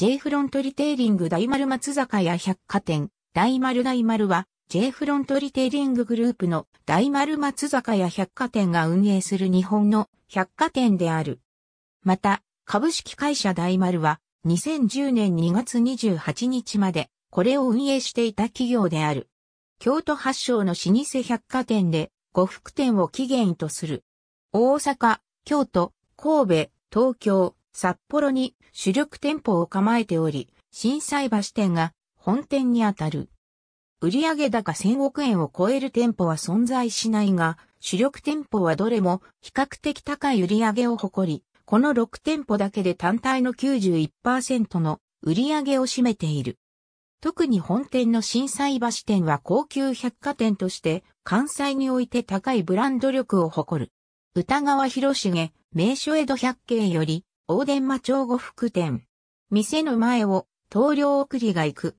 J フロントリテイリング大丸松坂屋百貨店、大丸大丸は、J フロントリテイリンググループの大丸松坂屋百貨店が運営する日本の百貨店である。また、株式会社大丸は、2010年2月28日まで、これを運営していた企業である。京都発祥の老舗百貨店で、呉服店を起源とする。大阪、京都、神戸、東京、札幌に主力店舗を構えており、震災橋店が本店にあたる。売上高1000億円を超える店舗は存在しないが、主力店舗はどれも比較的高い売上を誇り、この6店舗だけで単体の91%の売上を占めている。特に本店の震災橋店は高級百貨店として関西において高いブランド力を誇る。歌川広重、名所江戸百景より大伝馬町呉服店。店の前を東陵送りが行く。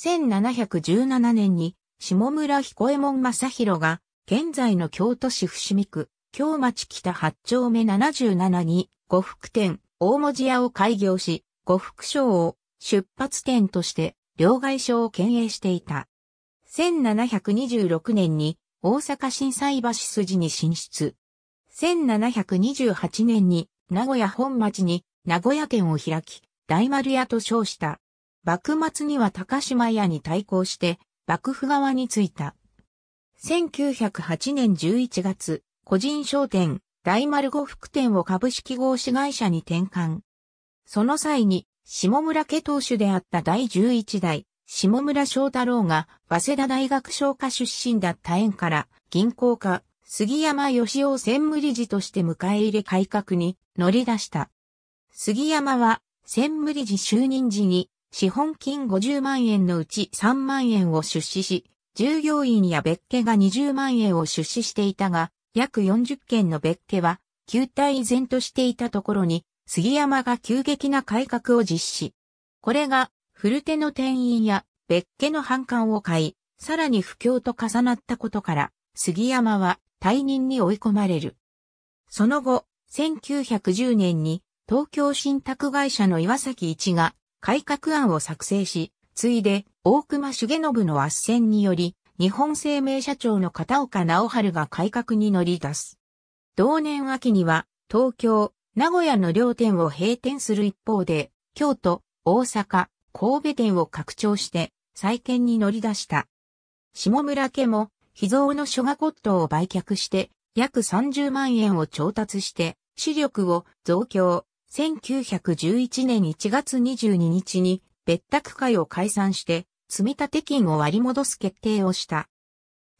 1717年に下村彦右衛門正宏が現在の京都市伏見区京町北八丁目77に呉服店大文字屋を開業し、呉服商を出発店として両替商を経営していた。1726年に大阪震災橋筋に進出。1728年に名古屋本町に名古屋県を開き、大丸屋と称した。幕末には高島屋に対抗して、幕府側に着いた。1908年11月、個人商店、大丸呉服店を株式合資会社に転換。その際に、下村家当主であった第11代、下村翔太郎が、早稲田大学商科出身だった縁から、銀行家、杉山義雄専務理事として迎え入れ改革に乗り出した。杉山は専務理事就任時に資本金50万円のうち3万円を出資し、従業員や別家が20万円を出資していたが、約40件の別家は、旧体依然としていたところに、杉山が急激な改革を実施。これが、古手の店員や別家の反感を買い、さらに不況と重なったことから、杉山は退任に追い込まれる。その後、1910年に東京信託会社の岩崎一が改革案を作成し、ついで大隈重信の圧旋により、日本生命社長の片岡直春が改革に乗り出す。同年秋には東京、名古屋の両店を閉店する一方で、京都、大阪、神戸店を拡張して再建に乗り出した。下村家も秘蔵の諸画コットを売却して、約30万円を調達して、視力を増強。1911年1月22日に別宅会を解散して、積立金を割り戻す決定をした。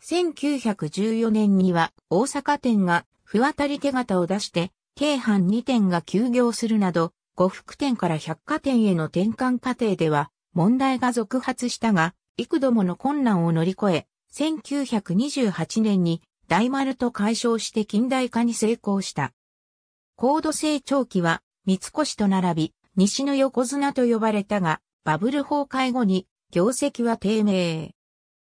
1914年には大阪店が不渡り手形を出して、京阪2店が休業するなど、呉服店から百貨店への転換過程では問題が続発したが、幾度もの困難を乗り越え、1928年に大丸と解消して近代化に成功した。高度成長期は三越と並び西の横綱と呼ばれたがバブル崩壊後に業績は低迷。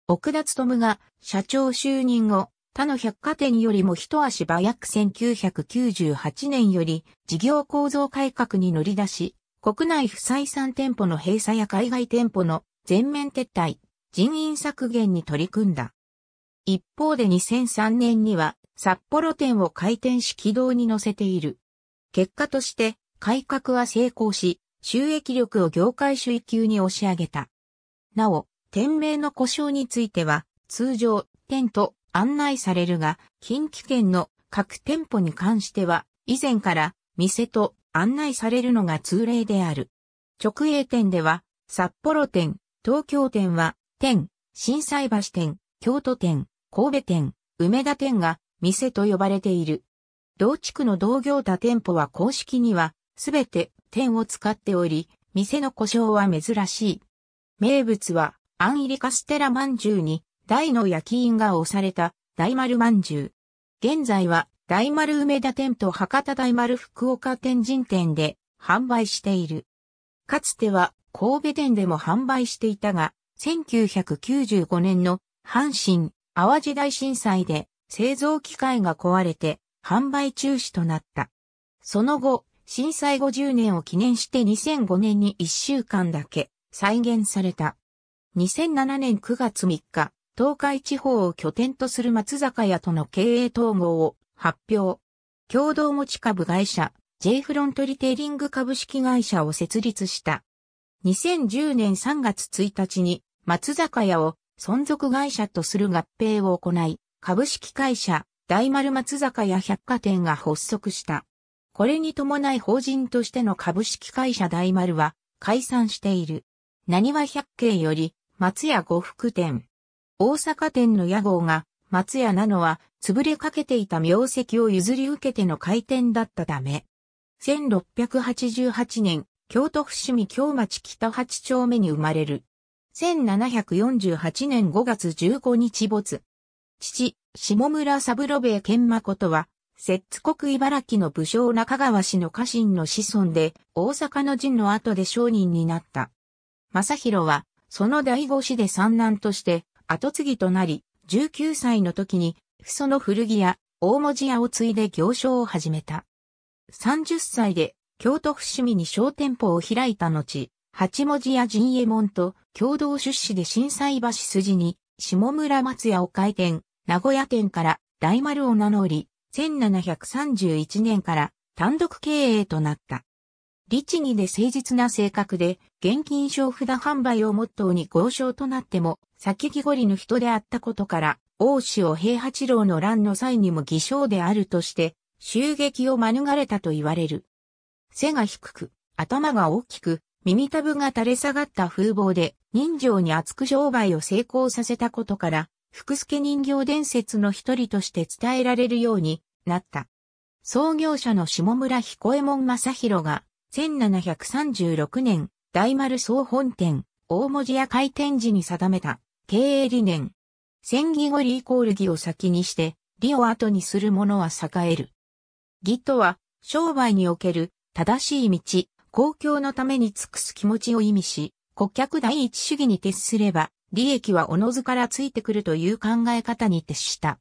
奥田勤が社長就任後、他の百貨店よりも一足早く1998年より事業構造改革に乗り出し、国内不採算店舗の閉鎖や海外店舗の全面撤退、人員削減に取り組んだ。一方で2003年には札幌店を回転し軌道に乗せている。結果として改革は成功し、収益力を業界主位級に押し上げた。なお、店名の故障については、通常、店と案内されるが、近畿圏の各店舗に関しては、以前から店と案内されるのが通例である。直営店では、札幌店、東京店は店、震災橋店、京都店、神戸店、梅田店が店と呼ばれている。同地区の同業他店舗は公式にはすべて店を使っており、店の故障は珍しい。名物は、あん入りカステラまんじゅうに、大の焼き印が押された、大丸まんじゅう。現在は、大丸梅田店と博多大丸福岡天神店で販売している。かつては、神戸店でも販売していたが、1995年の阪神・淡路大震災で製造機械が壊れて販売中止となった。その後、震災50年を記念して2005年に1週間だけ再現された。2007年9月3日、東海地方を拠点とする松坂屋との経営統合を発表。共同持ち株会社 J フロントリテイリング株式会社を設立した。2010年3月1日に松坂屋を存続会社とする合併を行い、株式会社、大丸松坂屋百貨店が発足した。これに伴い法人としての株式会社大丸は解散している。何は百景より松屋呉服店。大阪店の屋号が松屋なのは潰れかけていた名跡を譲り受けての開店だったため。1688年、京都伏見京町北八丁目に生まれる。1748年5月15日没。父、下村三郎兵衛健誠は、摂津国茨城の武将中川氏の家臣の子孫で、大阪の陣の後で商人になった。正宏は、その第五子で三男として、後継ぎとなり、19歳の時に、不祖の古着屋、大文字屋を継いで行商を始めた。30歳で、京都伏見に小店舗を開いた後、八文字や陣営門と共同出資で震災橋筋に下村松屋を開店、名古屋店から大丸を名乗り、1731年から単独経営となった。律儀で誠実な性格で、現金商札販売をモットーに豪商となっても、先木ごりの人であったことから、王子を平八郎の乱の際にも偽証であるとして、襲撃を免れたと言われる。背が低く、頭が大きく、耳たぶが垂れ下がった風貌で人情に厚く商売を成功させたことから、福助人形伝説の一人として伝えられるようになった。創業者の下村彦右衛門正宏が、1736年、大丸総本店、大文字屋開店時に定めた、経営理念。千義語リイコール義を先にして、利を後にする者は栄える。義とは、商売における正しい道、公共のために尽くす気持ちを意味し、顧客第一主義に徹すれば、利益はおのずからついてくるという考え方に徹した。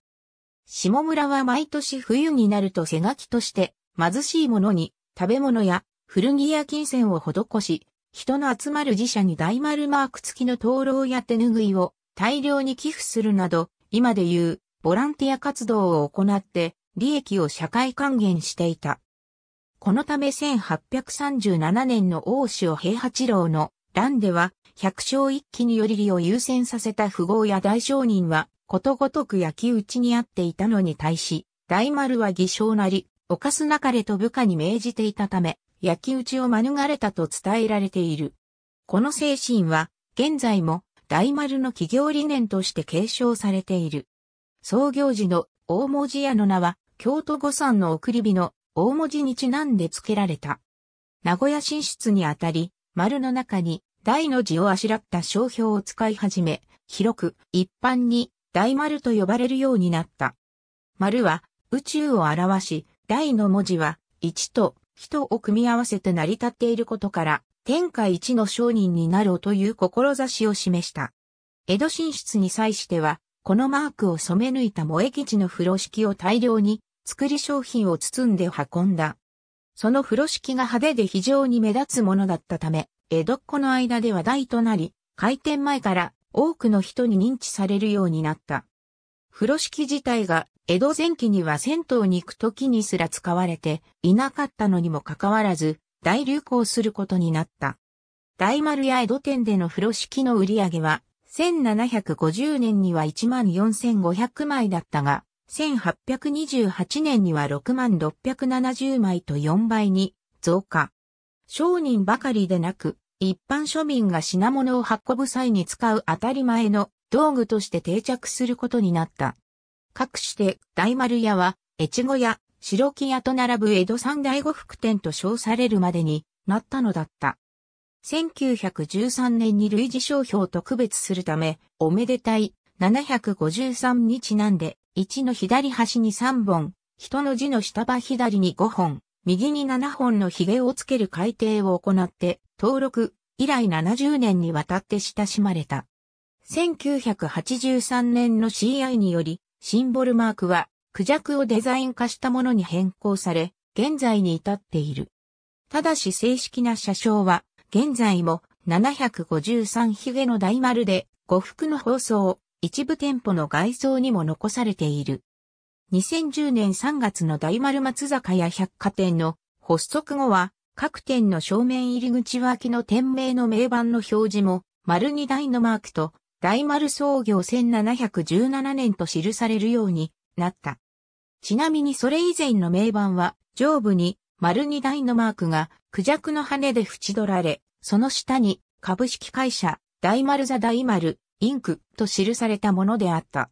下村は毎年冬になると背書きとして、貧しい者に食べ物や古着や金銭を施し、人の集まる自社に大丸マーク付きの灯籠や手ぬぐいを大量に寄付するなど、今でいうボランティア活動を行って利益を社会還元していた。このため1837年の大塩平八郎の乱では、百姓一揆により利を優先させた富豪や大商人は、ことごとく焼き討ちにあっていたのに対し、大丸は偽証なり、犯すなかれと部下に命じていたため、焼き討ちを免れたと伝えられている。この精神は、現在も大丸の企業理念として継承されている。創業時の大文字屋の名は、京都御山の送り火の大文字にちなんで付けられた。名古屋進出にあたり、丸の中に大の字をあしらった商標を使い始め、広く一般に大丸と呼ばれるようになった。丸は宇宙を表し、大の文字は1と人を組み合わせて成り立っていることから、天下一の商人になろうという志を示した。江戸進出に際しては、このマークを染め抜いた萌え生地の風呂敷を大量に作り商品を包んで運んだ。その風呂敷が派手で非常に目立つものだったため、江戸っ子の間で話題となり、開店前から多くの人に認知されるようになった。風呂敷自体が江戸前期には銭湯に行く時にすら使われていなかったのにもかかわらず、大流行することになった。大丸や江戸店での風呂敷の売り上げは、1750年には14,500枚だったが、1828年には6万670枚と4倍に増加。商人ばかりでなく、一般庶民が品物を運ぶ際に使う当たり前の道具として定着することになった。かくして大丸屋は、越後屋、白木屋と並ぶ江戸三大呉服店と称されるまでになったのだった。1913年に類似商標を特別するため、おめでたい753にちなんで、1の左端に3本、人の字の下場左に5本、右に7本の髭をつける改定を行って、登録以来70年にわたって親しまれた。1983年の CI により、シンボルマークは、クジャクをデザイン化したものに変更され、現在に至っている。ただし正式な車掌は、現在も753ヒゲの大丸で、呉服の放送、一部店舗の外装にも残されている。2010年3月の大丸松坂屋百貨店の発足後は、各店の正面入り口脇の店名の名板の表示も、丸二台のマークと、大丸創業1717年と記されるようになった。ちなみにそれ以前の名板は、上部に丸二台のマークが、クジャクの羽で縁取られ、その下に、株式会社、大丸座大丸、インクと記されたものであった。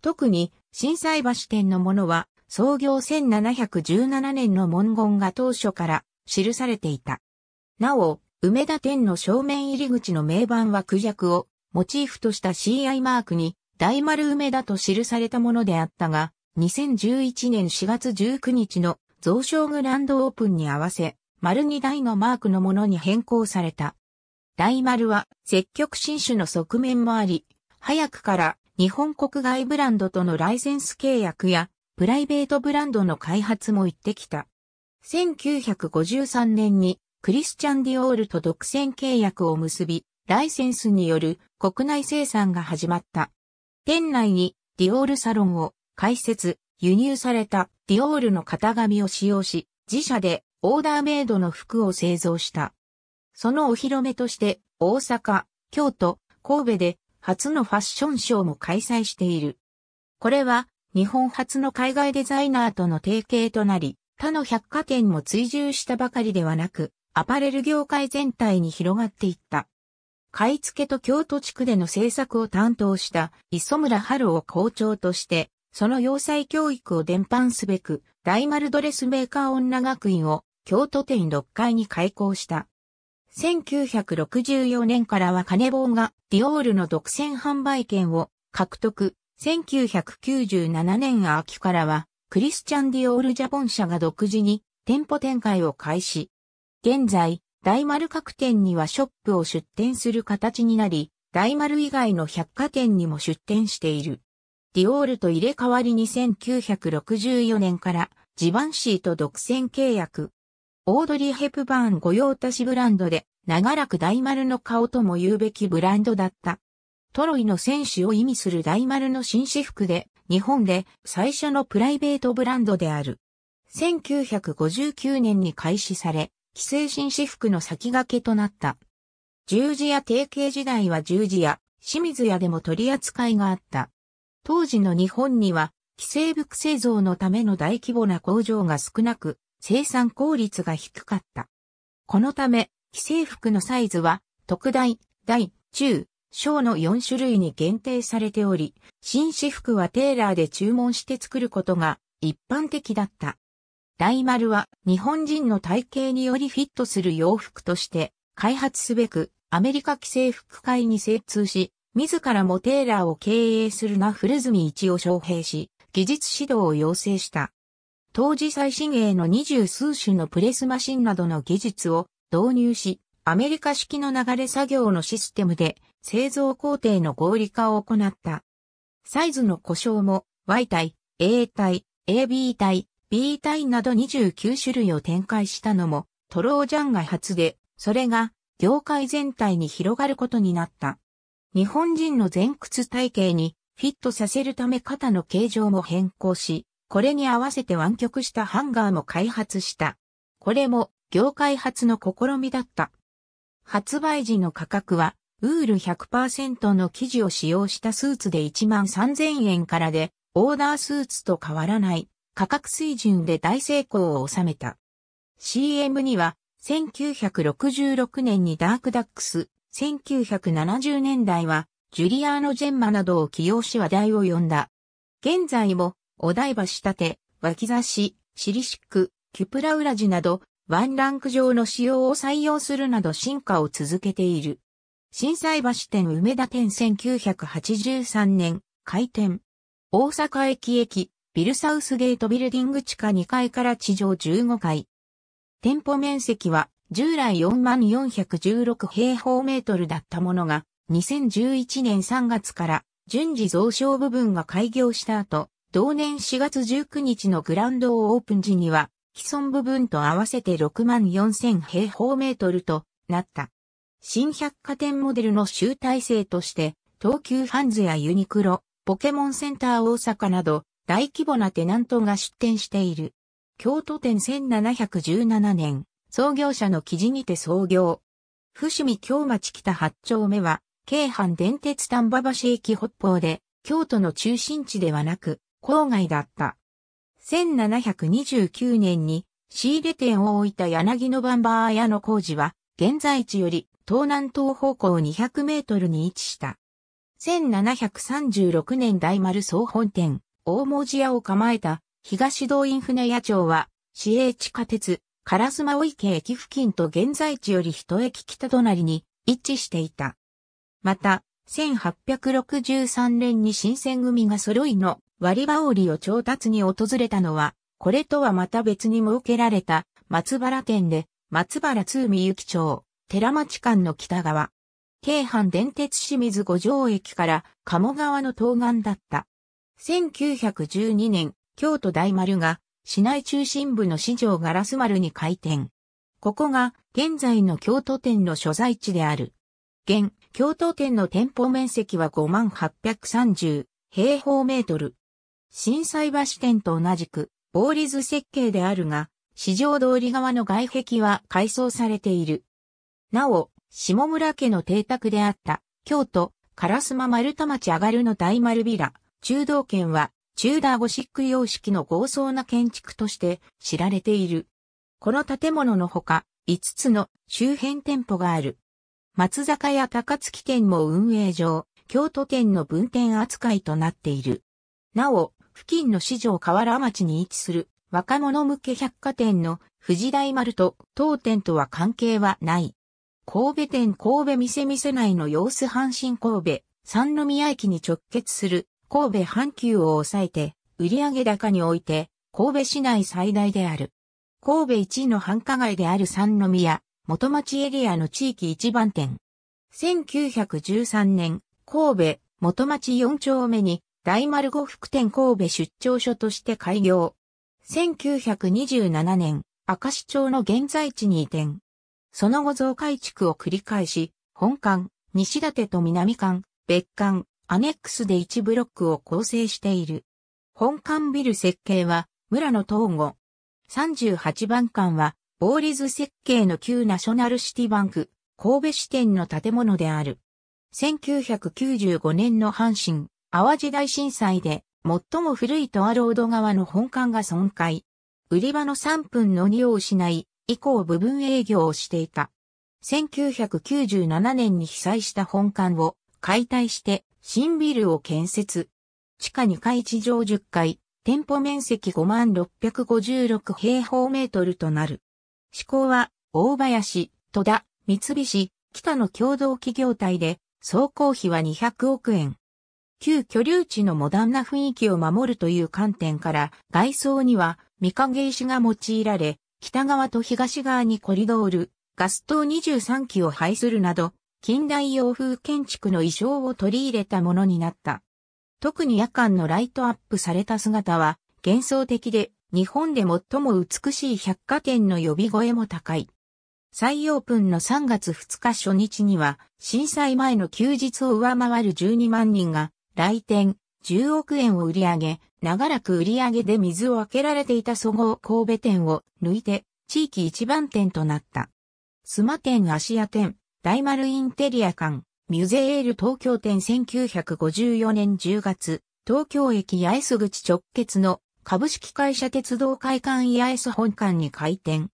特に、震災橋店のものは、創業1717年の文言が当初から記されていた。なお、梅田店の正面入り口の名板は苦弱をモチーフとした CI マークに大丸梅田と記されたものであったが、2011年4月19日の増床グランドオープンに合わせ、丸2台のマークのものに変更された。大丸は積極新種の側面もあり、早くから日本国外ブランドとのライセンス契約やプライベートブランドの開発も行ってきた。1953年にクリスチャン・ディオールと独占契約を結び、ライセンスによる国内生産が始まった。店内にディオールサロンを開設、輸入されたディオールの型紙を使用し、自社でオーダーメイドの服を製造した。そのお披露目として、大阪、京都、神戸で初のファッションショーも開催している。これは日本初の海外デザイナーとの提携となり、他の百貨店も追従したばかりではなく、アパレル業界全体に広がっていった。買い付けと京都地区での制作を担当した磯村春を校長として、その要塞教育を伝播すべく、大丸ドレスメーカー女学院を京都店6階に開校した。1964年からはカネボがディオールの独占販売権を獲得。1997年秋からはクリスチャン・ディオール・ジャポン社が独自に店舗展開を開始。現在、大丸各店にはショップを出店する形になり、大丸以外の百貨店にも出店している。ディオールと入れ替わりに1964年からジバンシート独占契約、オードリー・ヘプバーン御用達ブランドで、長らく大丸の顔とも言うべきブランドだった。トロイの選手を意味する大丸の紳士服で、日本で最初のプライベートブランドである。1959年に開始され、既成紳士服の先駆けとなった。十字屋定型時代は十字屋、清水屋でも取り扱いがあった。当時の日本には、既成服製造のための大規模な工場が少なく、生産効率が低かった。このため、既製服のサイズは、特大、大、中、小の4種類に限定されており、紳士服はテーラーで注文して作ることが一般的だった。大丸は日本人の体型によりフィットする洋服として開発すべくアメリカ規制服会に精通し、自らもテーラーを経営するナフルズミ一を招聘し、技術指導を要請した。当時最新鋭の二十数種のプレスマシンなどの技術を導入し、アメリカ式の流れ作業のシステムで製造工程の合理化を行った。サイズの故障も Y 体、A 体、AB 体、B 体など29種類を展開したのもトロージャンが初で、それが業界全体に広がることになった。日本人の前屈体系にフィットさせるため肩の形状も変更し、これに合わせて湾曲したハンガーも開発した。これも業界初の試みだった。発売時の価格は、ウール100%の生地を使用したスーツで1万3000円からで、オーダースーツと変わらない価格水準で大成功を収めた。CM には、1966年にダークダックス、1970年代は、ジュリアーノ・ジェンマなどを起用し話題を呼んだ。現在もお台場仕立て、脇差し、シリシック、キュプラウラジなど、ワンランク上の仕様を採用するなど進化を続けている。震災橋店梅田店1983年、開店。大阪駅駅、ビルサウスゲートビルディング地下2階から地上15階。店舗面積は従来4416平方メートルだったものが、2011年3月から順次増床部分が開業した後、同年4月19日のグランドオープン時には、既存部分と合わせて6万4000平方メートルとなった。新百貨店モデルの集大成として、東急ハンズやユニクロ、ポケモンセンター大阪など、大規模なテナントが出店している。京都店1717年、創業者の記事にて創業。伏見京町北八丁目は、京阪電鉄丹波橋駅北方で、京都の中心地ではなく、郊外だった。1729年に仕入れ店を置いた柳のバンバー屋の工事は、現在地より東南東方向200メートルに位置した。1736年大丸総本店、大文字屋を構えた東道員船屋町は、市営地下鉄、烏丸生池駅付近と現在地より一駅北隣に位置していた。また、1863年に新選組が揃いの割り羽織を調達に訪れたのは、これとはまた別に設けられた松原店で、松原通みゆき町、寺町間の北側。京阪電鉄清水五条駅から鴨川の東岸だった。1912年、京都大丸が市内中心部の市場ガラス丸に開店。ここが現在の京都店の所在地である。現、京都店の店舗面積は5万830平方メートル。震災橋店と同じく、ボーリズ設計であるが、市場通り側の外壁は改装されている。なお、下村家の邸宅であった、京都、烏丸丸田町上がるの大丸ビラ、中道圏は、チューダーゴシック様式の豪壮な建築として知られている。この建物のほか、5つの周辺店舗がある。松坂や高槻店も運営上、京都店の分店扱いとなっている。なお、付近の市場河原町に位置する若者向け百貨店の藤大丸と当店とは関係はない。神戸店神戸店店内の様子阪神神戸三宮駅に直結する神戸阪急を抑えて売上高において神戸市内最大である。神戸一の繁華街である三宮元町エリアの地域一番店。1913年神戸元町四丁目に大丸呉服店神戸出張所として開業。1927年、明石町の現在地に移転。その後増改築を繰り返し、本館、西館と南館、別館、アネックスで1ブロックを構成している。本館ビル設計は、村の東吾。38番館は、ボーリズ設計の旧ナショナルシティバンク、神戸支店の建物である。1995年の阪神、淡路大震災で最も古いトアロード側の本館が損壊。売り場の3分の2を失い、以降部分営業をしていた。1997年に被災した本館を解体して新ビルを建設。地下2階地上10階、店舗面積5656平方メートルとなる。施工は大林、戸田、三菱、北の共同企業体で、総工費は200億円。旧居留地のモダンな雰囲気を守るという観点から外装には御影石が用いられ、北側と東側にコリドール、ガス灯23基を配するなど、近代洋風建築の衣装を取り入れたものになった。特に夜間のライトアップされた姿は幻想的で日本で最も美しい百貨店の呼び声も高い。再オープンの3月2日初日には震災前の休日を上回る12万人が来店、10億円を売り上げ、長らく売り上げで水を開けられていた総合神戸店を抜いて、地域一番店となった。スマ店芦屋店、大丸インテリア館、ミュゼエール東京店1954年10月、東京駅八重洲口直結の株式会社鉄道会館八重洲本館に開店。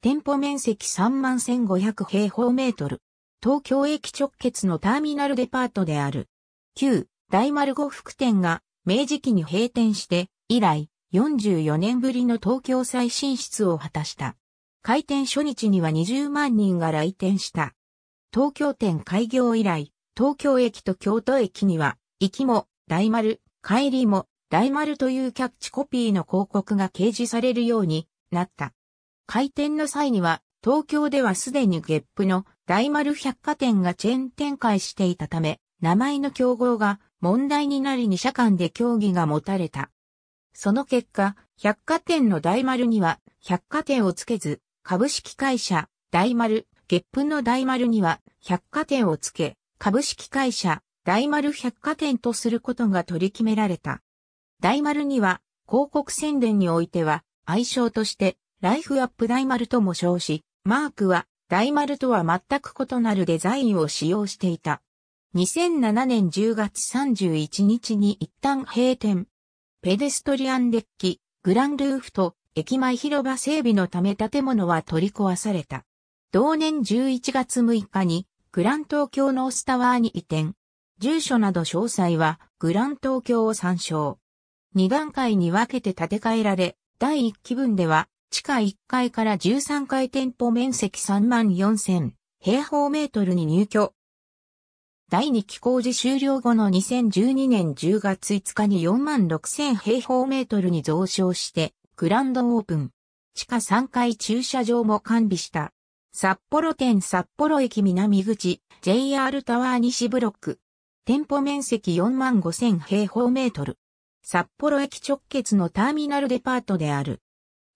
店舗面積3万1500平方メートル。東京駅直結のターミナルデパートである。旧大丸呉服店が明治期に閉店して以来44年ぶりの東京再進出を果たした。開店初日には20万人が来店した。東京店開業以来、東京駅と京都駅には、行きも大丸、帰りも大丸というキャッチコピーの広告が掲示されるようになった。開店の際には、東京ではすでにゲップの大丸百貨店がチェーン展開していたため、名前の競合が問題になり二社間で協議が持たれた。その結果、百貨店の大丸には百貨店をつけず、株式会社大丸、月分の大丸には百貨店をつけ、株式会社大丸百貨店とすることが取り決められた。大丸には広告宣伝においては愛称としてライフアップ大丸とも称し、マークは大丸とは全く異なるデザインを使用していた。2007年10月31日に一旦閉店。ペデストリアンデッキ、グランルーフと駅前広場整備のため建物は取り壊された。同年11月6日にグラン東京ノースタワーに移転。住所など詳細はグラン東京を参照。2段階に分けて建て替えられ、第1期分では地下1階から13階店舗面積3万4000平方メートルに入居。第2期工事終了後の2012年10月5日に4万6000平方メートルに増床して、グランドオープン。地下3階駐車場も完備した。札幌店札幌駅南口 JR タワー西ブロック。店舗面積4万5000平方メートル。札幌駅直結のターミナルデパートである。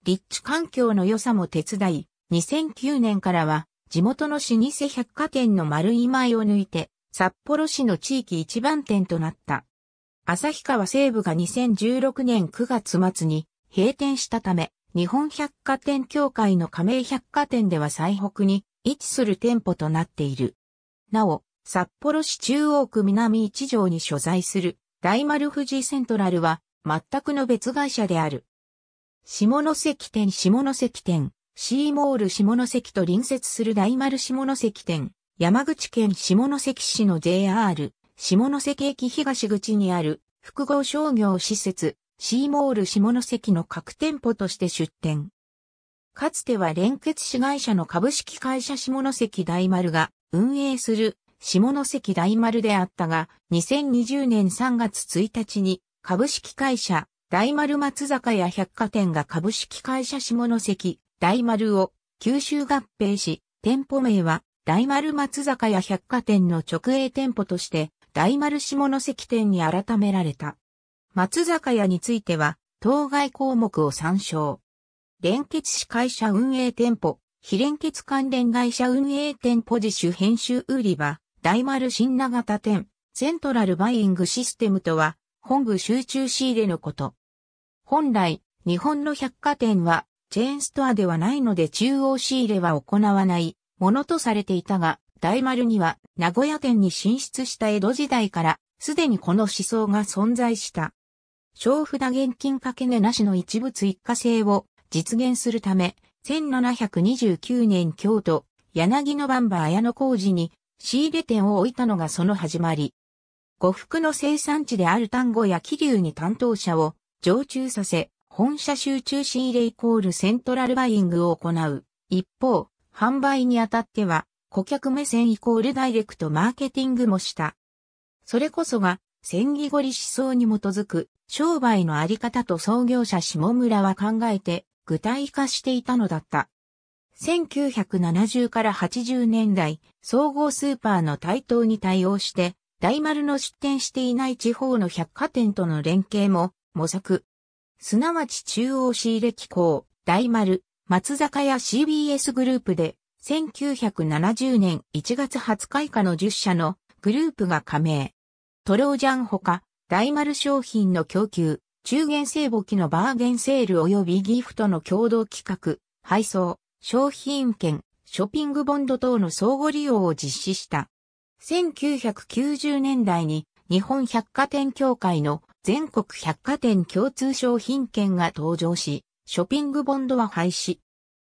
立地環境の良さも手伝い、2009年からは地元の老舗百貨店の丸井前を抜いて、札幌市の地域一番店となった。旭川西部が2016年9月末に閉店したため、日本百貨店協会の加盟百貨店では最北に位置する店舗となっている。なお、札幌市中央区南一条に所在する大丸富士セントラルは全くの別会社である。下関店下関店、シーモール下関と隣接する大丸下関店、山口県下関市の JR、下関駅東口にある複合商業施設、シーモール下関の各店舗として出店。かつては連結市会社の株式会社下関大丸が運営する下関大丸であったが、2020年3月1日に株式会社大丸松坂屋百貨店が株式会社下関、大丸を九州合併し、店舗名は大丸松坂屋百貨店の直営店舗として大丸下関店に改められた。松坂屋については、当該項目を参照。連結市会社運営店舗、非連結関連会社運営店舗自主編集売り場、大丸新長田店、セントラルバイイングシステムとは、本部集中仕入れのこと。本来、日本の百貨店は、チェーンストアではないので中央仕入れは行わないものとされていたが、大丸には名古屋店に進出した江戸時代からすでにこの思想が存在した。小札現金掛け値なしの一物一過性を実現するため、1729年京都、柳の番場綾工事に仕入れ店を置いたのがその始まり。呉服の生産地である丹後や桐生に担当者を常駐させ、本社集中仕入れイコールセントラルバイングを行う。一方、販売にあたっては、顧客目線イコールダイレクトマーケティングもした。それこそが、戦技ごり思想に基づく商売のあり方と創業者下村は考えて具体化していたのだった。1970から80年代、総合スーパーの台頭に対応して、大丸の出店していない地方の百貨店との連携も模索。すなわち中央仕入れ機構、大丸、松坂屋 CBS グループで、1970年1月20日以下の10社のグループが加盟。トロージャンほか、大丸商品の供給、中元聖簿記のバーゲンセール及びギフトの共同企画、配送、商品券、ショッピングボンド等の相互利用を実施した。1990年代に日本百貨店協会の全国百貨店共通商品券が登場し、ショッピングボンドは廃止。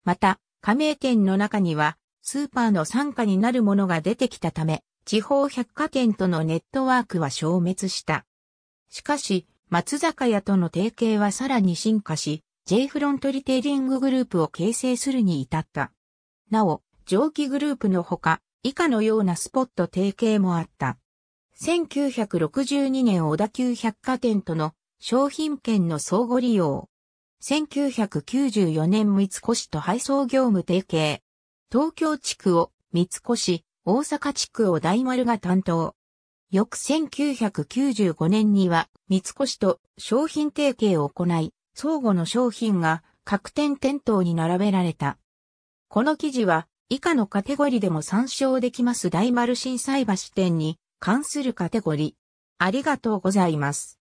また、加盟店の中には、スーパーの傘下になるものが出てきたため、地方百貨店とのネットワークは消滅した。しかし、松坂屋との提携はさらに進化し、J フロントリテイリンググループを形成するに至った。なお、蒸気グループのほか、以下のようなスポット提携もあった。1962年小田急百貨店との商品券の相互利用。1994年三越と配送業務提携。東京地区を三越、大阪地区を大丸が担当。翌1995年には三越と商品提携を行い、相互の商品が各店店頭に並べられた。この記事は以下のカテゴリでも参照できます大丸心斎橋店に関するカテゴリ。ありがとうございます。